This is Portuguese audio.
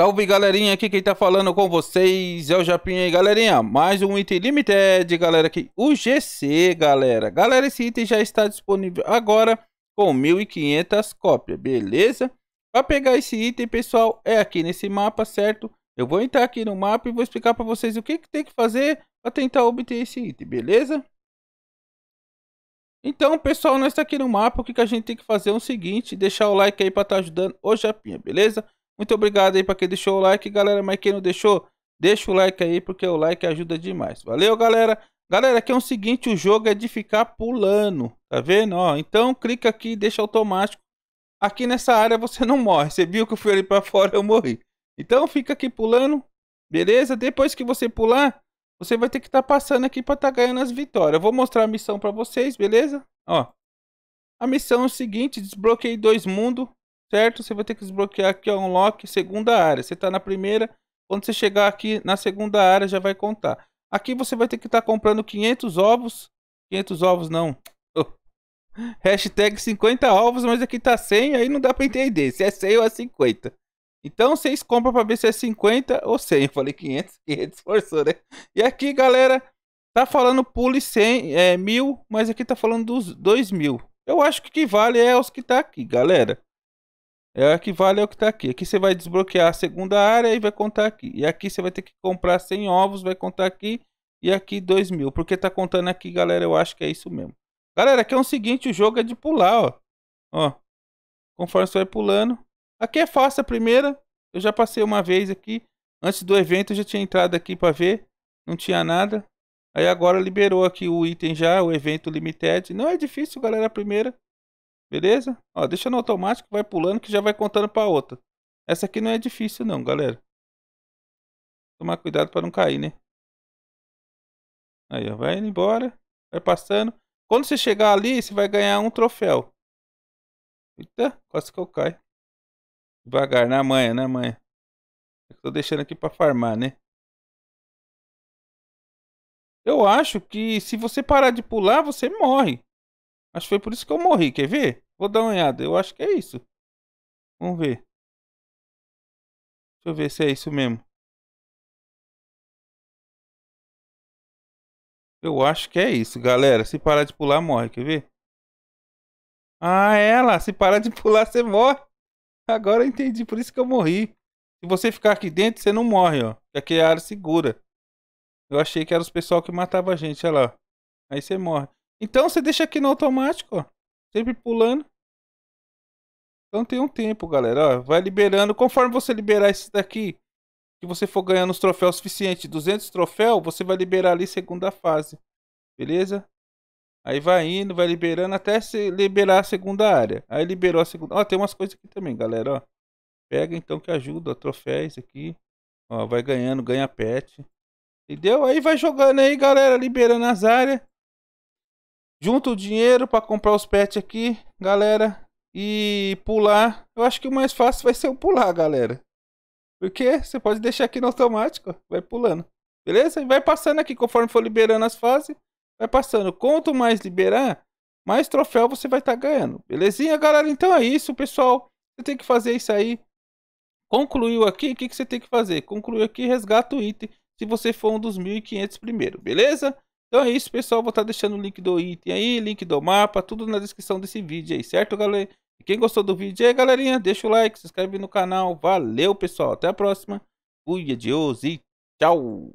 Salve galerinha, aqui quem tá falando com vocês é o Japinha aí, galerinha. Mais um item limited, galera, aqui, o GC, galera. Galera, esse item já está disponível agora com 1.500 cópias, beleza? Para pegar esse item, pessoal, é aqui nesse mapa, certo? Eu vou entrar aqui no mapa e vou explicar para vocês o que, que tem que fazer para tentar obter esse item, beleza? Então, pessoal, nós tá aqui no mapa, o que, que a gente tem que fazer é o seguinte, deixar o like aí para estar tá ajudando o Japinha, beleza? Muito obrigado aí para quem deixou o like, galera. Mas quem não deixou, deixa o like aí, porque o like ajuda demais. Valeu, galera. Galera, aqui é o seguinte, o jogo é de ficar pulando, tá vendo? Ó, então clica aqui e deixa automático. Aqui nessa área você não morre. Você viu que eu fui ali para fora eu morri. Então fica aqui pulando, beleza? Depois que você pular, você vai ter que estar tá passando aqui para estar tá ganhando as vitórias. Eu vou mostrar a missão para vocês, beleza? Ó, a missão é o seguinte, desbloqueei dois mundos certo? Você vai ter que desbloquear aqui, ó, unlock, segunda área. Você está na primeira, quando você chegar aqui na segunda área já vai contar. Aqui você vai ter que estar tá comprando 500 ovos, 500 ovos não, oh. hashtag 50 ovos, mas aqui tá 100, aí não dá para entender se é 100 ou é 50. Então vocês compram para ver se é 50 ou 100, eu falei 500, 500 forçou, né? E aqui, galera, tá falando pule 100, é, mil, mas aqui tá falando dos 2 mil. Eu acho que que vale é os que tá aqui, galera. É o que é o que está aqui. Aqui você vai desbloquear a segunda área e vai contar aqui. E aqui você vai ter que comprar 100 ovos, vai contar aqui. E aqui 2 mil. Porque tá contando aqui, galera, eu acho que é isso mesmo. Galera, aqui é o seguinte, o jogo é de pular, ó. Ó. Conforme você vai pulando. Aqui é fácil a primeira. Eu já passei uma vez aqui. Antes do evento eu já tinha entrado aqui para ver. Não tinha nada. Aí agora liberou aqui o item já, o evento limited. Não é difícil, galera, a primeira. Beleza? Ó, deixa no automático, vai pulando que já vai contando para outra. Essa aqui não é difícil não, galera. Tomar cuidado para não cair, né? Aí, ó, vai indo embora, vai passando. Quando você chegar ali, você vai ganhar um troféu. Eita, quase que eu caio. Devagar, na manha, na manha. É Estou deixando aqui para farmar, né? Eu acho que se você parar de pular, você morre. Acho que foi por isso que eu morri, quer ver? Vou dar uma olhada, eu acho que é isso. Vamos ver. Deixa eu ver se é isso mesmo. Eu acho que é isso, galera. Se parar de pular, morre, quer ver? Ah, ela! É, se parar de pular, você morre. Agora eu entendi, por isso que eu morri. Se você ficar aqui dentro, você não morre, ó. Aqui é a área segura. Eu achei que era os pessoal que matava a gente, olha lá. Aí você morre. Então você deixa aqui no automático, ó. Sempre pulando. Então tem um tempo, galera. Ó, vai liberando. Conforme você liberar esse daqui, que você for ganhando os troféus suficiente, 200 troféus, você vai liberar ali segunda fase. Beleza? Aí vai indo, vai liberando até se liberar a segunda área. Aí liberou a segunda. Ó, tem umas coisas aqui também, galera, ó. Pega então que ajuda, ó, troféus aqui. Ó, vai ganhando, ganha pet. Entendeu? Aí vai jogando aí, galera, liberando as áreas. Junta o dinheiro para comprar os pets aqui, galera. E pular. Eu acho que o mais fácil vai ser o pular, galera. Porque você pode deixar aqui no automático. Vai pulando. Beleza? E vai passando aqui conforme for liberando as fases. Vai passando. Quanto mais liberar, mais troféu você vai estar tá ganhando. Belezinha, galera? Então é isso, pessoal. Você tem que fazer isso aí. Concluiu aqui, o que, que você tem que fazer? Concluiu aqui, resgata o item se você for um dos 1.500 primeiro, beleza? Então é isso, pessoal. Vou estar tá deixando o link do item aí, link do mapa, tudo na descrição desse vídeo aí, certo, galera? E quem gostou do vídeo aí, galerinha, deixa o like, se inscreve no canal. Valeu, pessoal. Até a próxima. Fui, adiós e tchau.